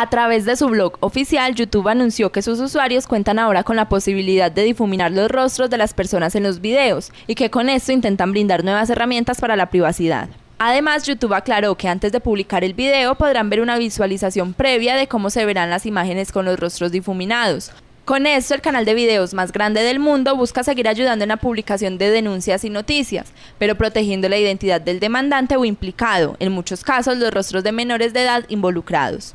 A través de su blog oficial, YouTube anunció que sus usuarios cuentan ahora con la posibilidad de difuminar los rostros de las personas en los videos y que con esto intentan brindar nuevas herramientas para la privacidad. Además, YouTube aclaró que antes de publicar el video podrán ver una visualización previa de cómo se verán las imágenes con los rostros difuminados. Con esto, el canal de videos más grande del mundo busca seguir ayudando en la publicación de denuncias y noticias, pero protegiendo la identidad del demandante o implicado, en muchos casos los rostros de menores de edad involucrados.